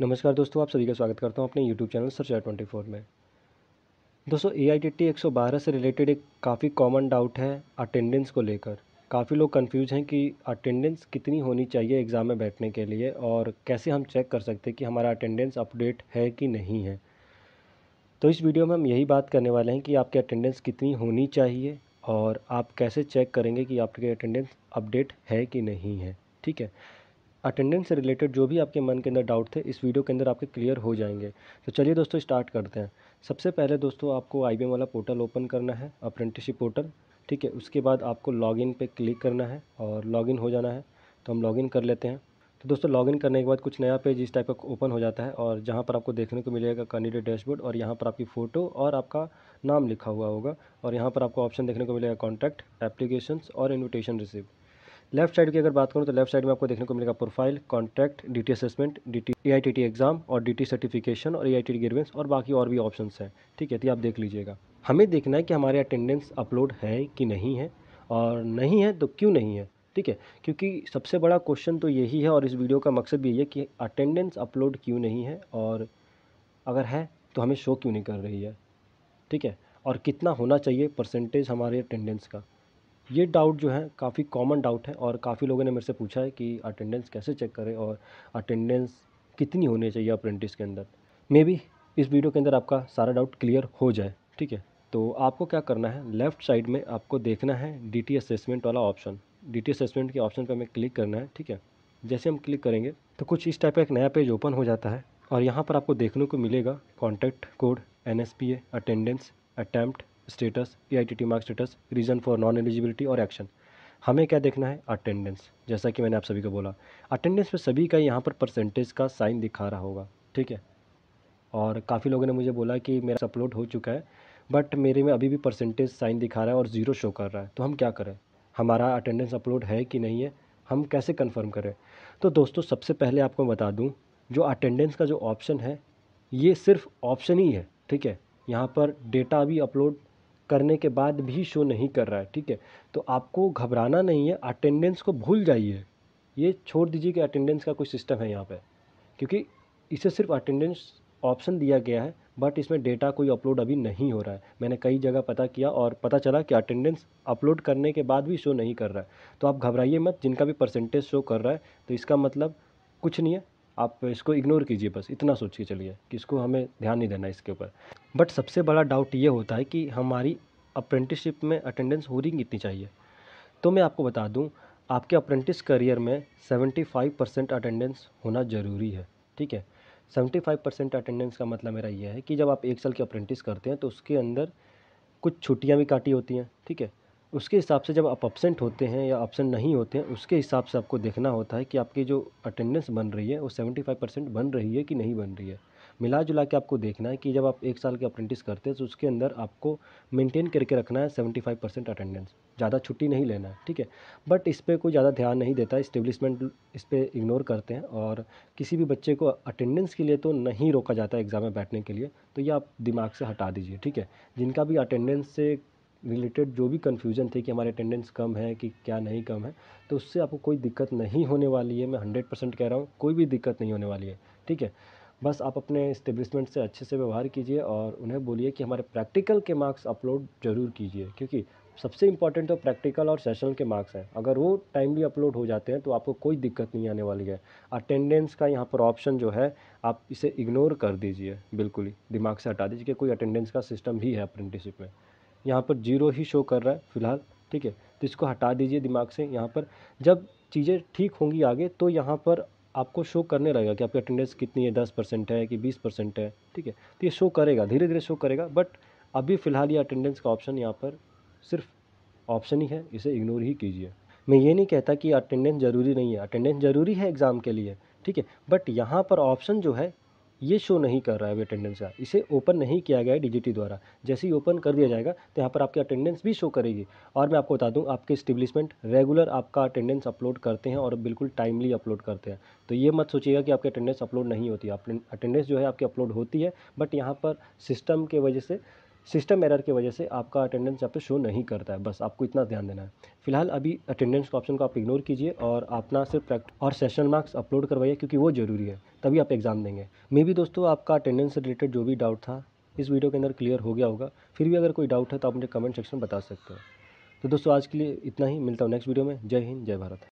नमस्कार दोस्तों आप सभी का स्वागत करता हूँ अपने यूट्यूब चैनल सरचार ट्वेंटी फोर में दोस्तों ए आई टी टी एक सौ बारह से रिलेटेड एक काफ़ी कॉमन डाउट है अटेंडेंस को लेकर काफ़ी लोग कंफ्यूज हैं कि अटेंडेंस कितनी होनी चाहिए एग्ज़ाम में बैठने के लिए और कैसे हम चेक कर सकते हैं कि हमारा अटेंडेंस अपडेट है कि नहीं है तो इस वीडियो में हम यही बात करने वाले हैं कि आपकी अटेंडेंस कितनी होनी चाहिए और आप कैसे चेक करेंगे कि आपकी अटेंडेंस अपडेट है कि नहीं है ठीक है अटेंडेंस से रिलेटेड जो भी आपके मन के अंदर डाउट थे इस वीडियो के अंदर आपके क्लियर हो जाएंगे तो चलिए दोस्तों स्टार्ट करते हैं सबसे पहले दोस्तों आपको आई वाला पोर्टल ओपन करना है अप्रेंटिसशिप पोर्टल ठीक है उसके बाद आपको लॉगिन पे क्लिक करना है और लॉगिन हो जाना है तो हम लॉगिन कर लेते हैं तो दोस्तों लॉगिन करने के बाद कुछ नया पेज इस टाइप का ओपन हो जाता है और जहाँ पर आपको देखने को मिलेगा कैंडिडेट डैशबोर्ड और यहाँ पर आपकी फ़ोटो और आपका नाम लिखा हुआ होगा और यहाँ पर आपको ऑप्शन देखने को मिलेगा कॉन्टैक्ट एप्लीकेशंस और इन्विटेशन रिसिप्ट लेफ्ट साइड की अगर बात करूँ तो लेफ्ट साइड में आपको देखने को मिलेगा profile contract D assessment D T exam और डी सर्टिफिकेशन और ए आई टी और बाकी और भी ऑप्शन हैं ठीक है तो आप देख लीजिएगा हमें देखना है कि हमारे अटेंडेंस अपलोड है कि नहीं है और नहीं है तो क्यों नहीं है ठीक है क्योंकि सबसे बड़ा क्वेश्चन तो यही है और इस वीडियो का मकसद भी यही है कि अटेंडेंस अपलोड क्यों नहीं है और अगर है तो हमें शो क्यों नहीं कर रही है ठीक है और कितना होना चाहिए परसेंटेज हमारे अटेंडेंस का ये डाउट जो है काफ़ी कॉमन डाउट है और काफ़ी लोगों ने मेरे से पूछा है कि अटेंडेंस कैसे चेक करें और अटेंडेंस कितनी होनी चाहिए अप्रेंटिस के अंदर मे बी इस वीडियो के अंदर आपका सारा डाउट क्लियर हो जाए ठीक है तो आपको क्या करना है लेफ़्ट साइड में आपको देखना है डी टी असेसमेंट वाला ऑप्शन डी टी असेसमेंट के ऑप्शन पर हमें क्लिक करना है ठीक है जैसे हम क्लिक करेंगे तो कुछ इस टाइप का एक नया पेज ओपन हो जाता है और यहाँ पर आपको देखने को मिलेगा contact code N S P A attendance attempt status P mark status reason for non eligibility और एक्शन हमें क्या देखना है अटेंडेंस जैसा कि मैंने आप सभी को बोला अटेंडेंस पे सभी का यहाँ पर परसेंटेज का साइन दिखा रहा होगा ठीक है और काफ़ी लोगों ने मुझे बोला कि मेरा अपलोड हो चुका है बट मेरे में अभी भी परसेंटेज साइन दिखा रहा है और ज़ीरो शो कर रहा है तो हम क्या करें हमारा अटेंडेंस अपलोड है कि नहीं है हम कैसे कन्फर्म करें तो दोस्तों सबसे पहले आपको बता दूँ जो अटेंडेंस का जो ऑप्शन है ये सिर्फ ऑप्शन ही है ठीक है यहाँ पर डेटा भी अपलोड करने के बाद भी शो नहीं कर रहा है ठीक है तो आपको घबराना नहीं है अटेंडेंस को भूल जाइए ये छोड़ दीजिए कि अटेंडेंस का कोई सिस्टम है यहाँ पे क्योंकि इसे सिर्फ अटेंडेंस ऑप्शन दिया गया है बट इसमें डेटा कोई अपलोड अभी नहीं हो रहा है मैंने कई जगह पता किया और पता चला कि अटेंडेंस अपलोड करने के बाद भी शो नहीं कर रहा है तो आप घबराइए मत जिनका भी परसेंटेज शो कर रहा है तो इसका मतलब कुछ नहीं है आप इसको इग्नोर कीजिए बस इतना सोच के चलिए कि इसको हमें ध्यान नहीं देना इसके ऊपर बट सबसे बड़ा डाउट ये होता है कि हमारी अप्रेंटिसशिप में अटेंडेंस हो रही कितनी चाहिए तो मैं आपको बता दूँ आपके अप्रेंटिस करियर में फाइव परसेंट अटेंडेंस होना ज़रूरी है ठीक है फाइव परसेंट अटेंडेंस का मतलब मेरा यह है कि जब आप एक साल की अप्रेंटिस करते हैं तो उसके अंदर कुछ छुट्टियाँ भी काटी होती हैं ठीक है उसके हिसाब से जब आप अपसेंट होते हैं या अपसेंट नहीं होते हैं उसके हिसाब से आपको देखना होता है कि आपकी जो अटेंडेंस बन रही है वो सेवेंटी फाइव परसेंट बन रही है कि नहीं बन रही है मिला जुला के आपको देखना है कि जब आप एक साल की अप्रेंटिस करते हैं तो उसके अंदर आपको मेंटेन करके रखना है सेवेंटी फाइव परसेंट अटेंडेंस ज़्यादा छुट्टी नहीं लेना है ठीक है बट इस पर कोई ज़्यादा ध्यान नहीं देता इस्टेब्लिशमेंट इस पर इग्नोर करते हैं और किसी भी बच्चे को अटेंडेंस के लिए तो नहीं रोका जाता एग्ज़ाम में बैठने के लिए तो ये आप दिमाग से हटा दीजिए ठीक है जिनका भी अटेंडेंस से रिलेटेड जो भी कन्फ्यूजन थे कि हमारे अटेंडेंस कम है कि क्या नहीं कम है तो उससे आपको कोई दिक्कत नहीं होने वाली है मैं हंड्रेड परसेंट कह रहा हूँ कोई भी दिक्कत नहीं होने वाली है ठीक है बस आप अपने इस्टेब्लिशमेंट से अच्छे से व्यवहार कीजिए और उन्हें बोलिए कि हमारे प्रैक्टिकल के मार्क्स अपलोड ज़रूर कीजिए क्योंकि सबसे इंपॉर्टेंट तो प्रैक्टिकल और सेशनल के मार्क्स हैं अगर वो टाइमली अपलोड हो जाते हैं तो आपको कोई दिक्कत नहीं आने वाली है अटेंडेंस का यहाँ पर ऑप्शन जो है आप इसे इग्नोर कर दीजिए बिल्कुल ही दिमाग से हटा दीजिए कि कोई अटेंडेंस का सिस्टम ही है अप्रेंटिसिप में यहाँ पर जीरो ही शो कर रहा है फ़िलहाल ठीक है तो इसको हटा दीजिए दिमाग से यहाँ पर जब चीज़ें ठीक होंगी आगे तो यहाँ पर आपको शो करने लगेगा कि आपकी अटेंडेंस कितनी है दस परसेंट है कि बीस परसेंट है ठीक है तो ये शो करेगा धीरे धीरे शो करेगा बट अभी फ़िलहाल ये अटेंडेंस का ऑप्शन यहाँ पर सिर्फ ऑप्शन ही है इसे इग्नोर ही कीजिए मैं ये नहीं कहता कि अटेंडेंस ज़रूरी नहीं है अटेंडेंस ज़रूरी है एग्ज़ाम के लिए ठीक है बट यहाँ पर ऑप्शन जो है ये शो नहीं कर रहा है अभी अटेंडेंस का इसे ओपन नहीं किया गया है डीजीटी द्वारा जैसे ही ओपन कर दिया जाएगा तो यहाँ पर आपकी अटेंडेंस भी शो करेगी और मैं आपको बता दूँ आपके स्टेब्लिशमेंट रेगुलर आपका अटेंडेंस अपलोड करते हैं और बिल्कुल टाइमली अपलोड करते हैं तो ये मत सोचिएगा कि आपकी अटेंडेंस अपलोड नहीं होती अटेंडेंस जो है आपकी अपलोड होती है बट यहाँ पर सिस्टम के वजह से सिस्टम एरर की वजह से आपका अटेंडेंस यहाँ पे शो नहीं करता है बस आपको इतना ध्यान देना है फिलहाल अभी अटेंडेंस का ऑप्शन को आप इग्नोर कीजिए और अपना सिर्फ प्रैक्ट और सेशन मार्क्स अपलोड करवाइए क्योंकि वो ज़रूरी है तभी आप एग्ज़ाम देंगे मे भी दोस्तों आपका अटेंडेंस से रिलेटेड जो भी डाउट था इस वीडियो के अंदर क्लियर हो गया होगा फिर भी अगर कोई डाउट है तो आप मुझे कमेंट सेक्शन में बता सकते हो तो दोस्तों आज के लिए इतना ही मिलता हूँ नेक्स्ट वीडियो में जय हिंद जय भारत